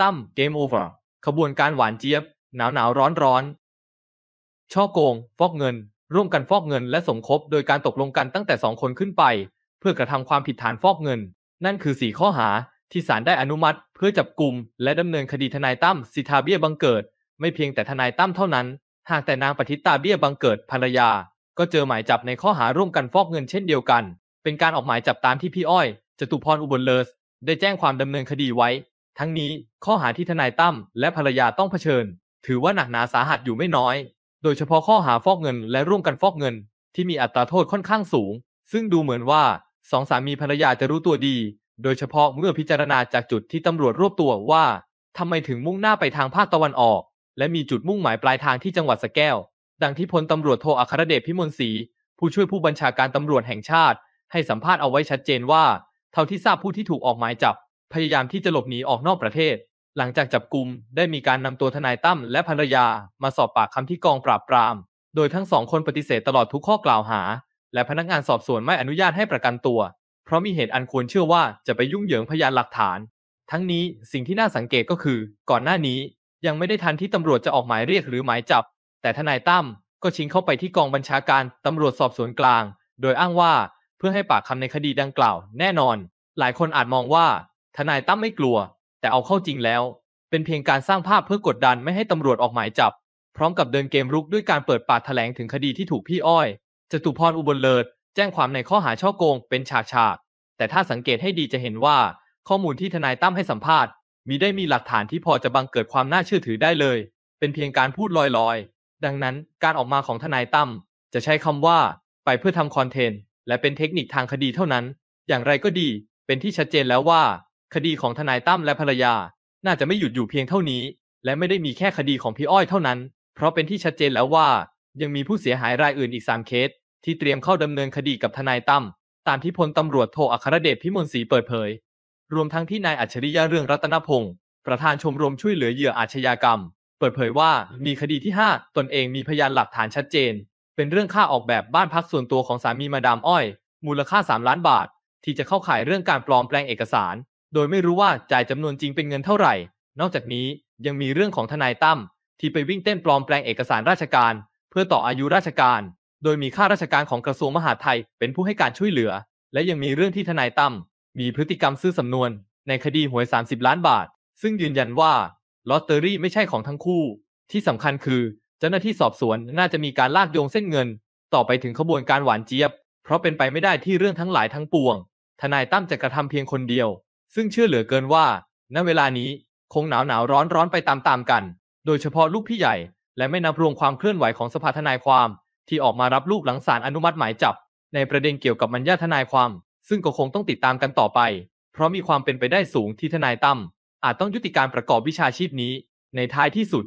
ตั้ม เกมโอเวอร์ ขบวนการหวานเจี๊ยบ หนาวหนาวร้อนร้อน ช่อโกง ฟอกเงิน ร่วมกันฟอกเงินและสมคบโดยการตกลงกันตั้งแต่สองคนขึ้นไป เพื่อกระทำความผิดฐานฟอกเงิน นั่นคือสี่ข้อหาที่ศาลได้อนุมัติ เพื่อจับกลุ่มและดำเนินคดีทนายตั้มสิทาเบี้ยบังเกิด ไม่เพียงแต่ทนายตั้มเท่านั้น หากแต่นางปฏิตาเบี้ยบังเกิดภรรยา ก็เจอหมายจับในข้อหาร่วมกันฟอกเงินเช่นเดียวกัน เป็นการออกหมายจับตามที่พี่อ้อยจตุพรอุบลเลิศได้แจ้งความดำเนินคดีไว้ทั้งนี้ข้อหาที่ทนายตั้มและภรรยาต้องเผชิญ ถือว่าหนักหนาสาหัสอยู่ไม่น้อย โดยเฉพาะข้อหาฟอกเงินและร่วมกันฟอกเงินที่มีอัตราโทษค่อนข้างสูง ซึ่งดูเหมือนว่าสองสามีภรรยาจะรู้ตัวดี โดยเฉพาะเมื่อพิจารณาจากจุดที่ตำรวจรวบตัวว่าทำไมถึงมุ่งหน้าไปทางภาคตะวันออก และมีจุดมุ่งหมายปลายทางที่จังหวัดสแก้ว ดังที่พลตำรวจโทอัครเดชพิมลศรี ผู้ช่วยผู้บัญชาการตำรวจแห่งชาติ ให้สัมภาษณ์เอาไว้ชัดเจนว่าเท่าที่ทราบผู้ที่ถูกออกหมายจับพยายามที่จะหลบหนีออกนอกประเทศ หลังจากจับกลุ่มได้มีการนำตัวทนายตั้มและภรรยา มาสอบปากคำที่กองปราบปราม โดยทั้งสองคนปฏิเสธตลอดทุกข้อกล่าวหา และพนักงานสอบสวนไม่อนุญาตให้ประกันตัว เพราะมีเหตุอันควรเชื่อว่าจะไปยุ่งเหยิงพยานหลักฐาน ทั้งนี้สิ่งที่น่าสังเกตก็คือ ก่อนหน้านี้ยังไม่ได้ทันที่ตำรวจจะออกหมายเรียกหรือหมายจับ แต่ทนายตั้มก็ชิงเข้าไปที่กองบัญชาการตำรวจสอบสวนกลาง โดยอ้างว่าเพื่อให้ปากคำในคดีดังกล่าว แน่นอน หลายคนอาจมองว่าทนายตั้มไม่กลัว แต่เอาเข้าจริงแล้ว เป็นเพียงการสร้างภาพเพื่อกดดันไม่ให้ตำรวจออกหมายจับ พร้อมกับเดินเกมรุกด้วยการเปิดปากแถลงถึงคดีที่ถูกพี่อ้อย จตุพรอุบลเลิศแจ้งความในข้อหาช่อโกงเป็นฉากฉากแต่ถ้าสังเกตให้ดีจะเห็นว่า ข้อมูลที่ทนายตั้มให้สัมภาษณ์ มีได้มีหลักฐานที่พอจะบังเกิดความน่าเชื่อถือได้เลย เป็นเพียงการพูดลอยๆ ดังนั้นการออกมาของทนายตั้ม จะใช้คำว่า ไปเพื่อทำคอนเทนต์ และเป็นเทคนิคทางคดีเท่านั้น อย่างไรก็ดี เป็นที่ชัดเจนแล้วว่าคดีของทนายตั้มและภรรยา น่าจะไม่หยุดอยู่เพียงเท่านี้ และไม่ได้มีแค่คดีของพี่อ้อยเท่านั้น เพราะเป็นที่ชัดเจนแล้วว่า ยังมีผู้เสียหายรายอื่นอีก3เคส ที่เตรียมเข้าดำเนินคดีกับทนายตั้ม ตามที่พลตำรวจโทอัครเดชพิมลศรีเปิดเผย รวมทั้งที่นายอัจฉริยะเรื่องรัตนพงศ์ประธานชมรมช่วยเหลือเหยื่ออาชญากรรม เปิดเผยว่า มีคดีที่ 5 ตนเองมีพยานหลักฐานชัดเจน เป็นเรื่องค่าออกแบบบ้านพักส่วนตัวของสามีมาดามอ้อย มูลค่า 3 ล้านบาท ที่จะเข้าข่ายเรื่องการปลอมแปลงเอกสารโดยไม่รู้ว่าจ่ายจำนวนจริงเป็นเงินเท่าไหร่ นอกจากนี้ยังมีเรื่องของทนายตั้มที่ไปวิ่งเต้นปลอมแปลงเอกสารราชการ เพื่อต่ออายุราชการ โดยมีข้าราชการของกระทรวงมหาดไทยเป็นผู้ให้การช่วยเหลือ และยังมีเรื่องที่ทนายตั้มมีพฤติกรรมซื้อสำนวน ในคดีหวย 30 ล้านบาท ซึ่งยืนยันว่าลอตเตอรี่ไม่ใช่ของทั้งคู่ ที่สำคัญคือเจ้าหน้าที่สอบสวนน่าจะมีการลากโยงเส้นเงิน ต่อไปถึงขบวนการหวานเจี๊ยบ เพราะเป็นไปไม่ได้ที่เรื่องทั้งหลายทั้งปวง ทนายตั้มจะกระทำเพียงคนเดียวซึ่งเชื่อเหลือเกินว่าณเวลานี้คงหนาวหนาวร้อนร้อนไปตามๆกัน โดยเฉพาะลูกพี่ใหญ่และไม่นับรวมความเคลื่อนไหวของสภาทนายความ ที่ออกมารับลูกหลังสารอนุมัติหมายจับ ในประเด็นเกี่ยวกับมัญญาทนายความ ซึ่งก็คงต้องติดตามกันต่อไปเพราะมีความเป็นไปได้สูงที่ทนายตั้มอาจต้องยุติการประกอบวิชาชีพนี้ ในท้ายที่สุด